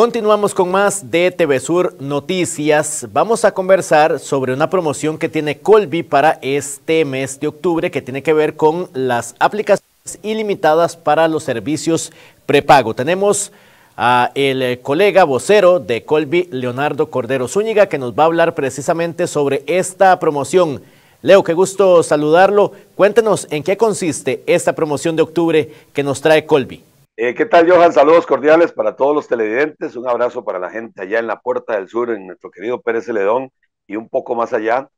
Continuamos con más de TV Sur Noticias. Vamos a conversar sobre una promoción que tiene Colby para este mes de octubre que tiene que ver con las aplicaciones ilimitadas para los servicios prepago. Tenemos a el eh, colega vocero de Colby, Leonardo Cordero Zúñiga, que nos va a hablar precisamente sobre esta promoción. Leo, qué gusto saludarlo. Cuéntenos en qué consiste esta promoción de octubre que nos trae Colby. Eh, ¿Qué tal, Johan? Saludos cordiales para todos los televidentes. Un abrazo para la gente allá en la Puerta del Sur, en nuestro querido Pérez Celedón y un poco más allá.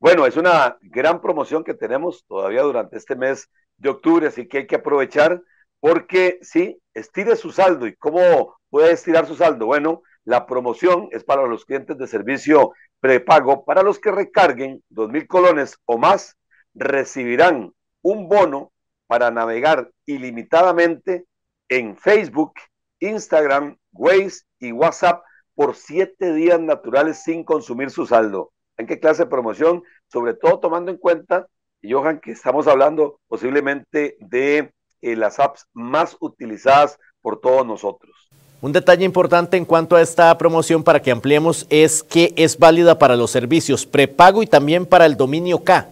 Bueno, es una gran promoción que tenemos todavía durante este mes de octubre, así que hay que aprovechar porque sí, estire su saldo. ¿Y cómo puede estirar su saldo? Bueno, la promoción es para los clientes de servicio prepago. Para los que recarguen dos mil colones o más, recibirán un bono para navegar ilimitadamente en Facebook, Instagram, Waze y WhatsApp por siete días naturales sin consumir su saldo. ¿En qué clase de promoción? Sobre todo tomando en cuenta, Johan, que estamos hablando posiblemente de eh, las apps más utilizadas por todos nosotros. Un detalle importante en cuanto a esta promoción para que ampliemos es que es válida para los servicios prepago y también para el dominio K.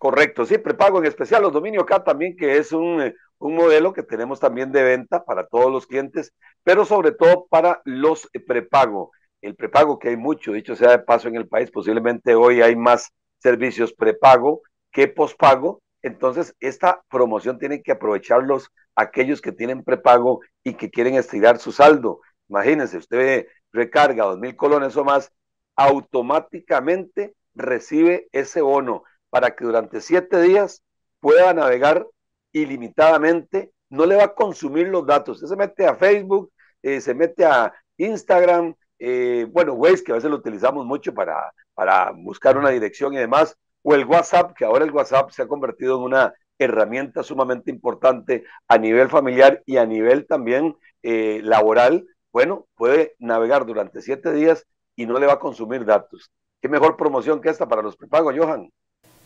Correcto, sí, prepago en especial los dominios acá también, que es eh, un, modelo que tenemos también de venta para todos los clientes, pero sobre todo para los eh, prepago. El prepago que hay mucho, dicho sea de paso en el país, posiblemente hoy hay más servicios prepago que pospago, entonces esta promoción tienen que aprovecharlos aquellos que tienen prepago y que quieren estirar su saldo. Imagínense, usted recarga dos mil colones o más, automáticamente recibe ese bono para que durante siete días pueda navegar ilimitadamente. No le va a consumir los datos. se mete a Facebook, eh, se mete a Instagram, eh, bueno, Waze, que a veces lo utilizamos mucho para, para buscar una dirección y demás, o el WhatsApp, que ahora el WhatsApp se ha convertido en una herramienta sumamente importante a nivel familiar y a nivel también eh, laboral, bueno, puede navegar durante siete días y no le va a consumir datos. ¿Qué mejor promoción que esta para los prepagos, Johan?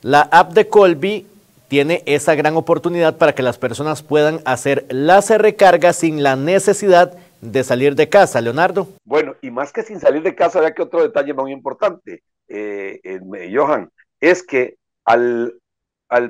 La app de Colby tiene esa gran oportunidad para que las personas puedan hacer las recargas sin la necesidad de salir de casa, Leonardo. Bueno, y más que sin salir de casa, ya que otro detalle muy importante, eh, eh, Johan, es que al,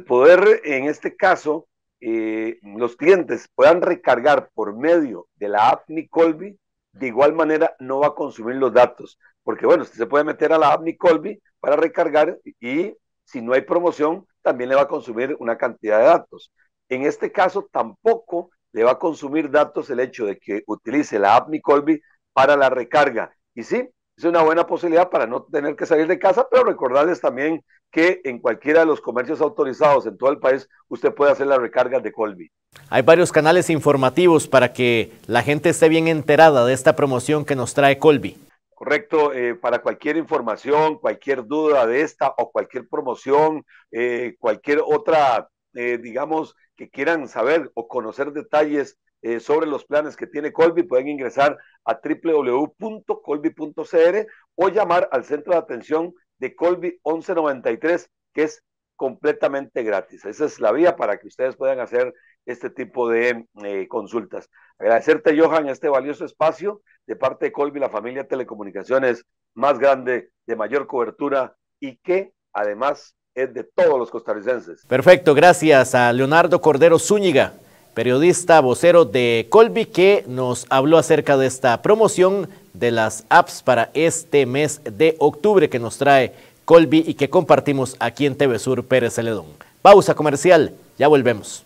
poder, en este caso, eh, los clientes puedan recargar por medio de la app Colby, de igual manera no va a consumir los datos, porque bueno, usted se puede meter a la app Colby para recargar y si no hay promoción, también le va a consumir una cantidad de datos. En este caso, tampoco le va a consumir datos el hecho de que utilice la app Mi Colby para la recarga. Y sí, es una buena posibilidad para no tener que salir de casa, pero recordarles también que en cualquiera de los comercios autorizados en todo el país usted puede hacer la recarga de Colby. Hay varios canales informativos para que la gente esté bien enterada de esta promoción que nos trae Colby. Correcto, eh, para cualquier información, cualquier duda de esta o cualquier promoción, eh, cualquier otra, eh, digamos, que quieran saber o conocer detalles sobre los planes que tiene Colby, pueden ingresar a www.colby.cr o llamar al centro de atención de Colby 1193, que es completamente gratis. Esa es la vía para que ustedes puedan hacer este tipo de eh, consultas. Agradecerte, Johan, este valioso espacio de parte de Colby, la familia Telecomunicaciones más grande, de mayor cobertura y que además es de todos los costarricenses. Perfecto, gracias a Leonardo Cordero Zúñiga, periodista vocero de Colby, que nos habló acerca de esta promoción de las apps para este mes de octubre que nos trae Colby y que compartimos aquí en TV Sur Pérez Celedón. Pausa comercial, ya volvemos.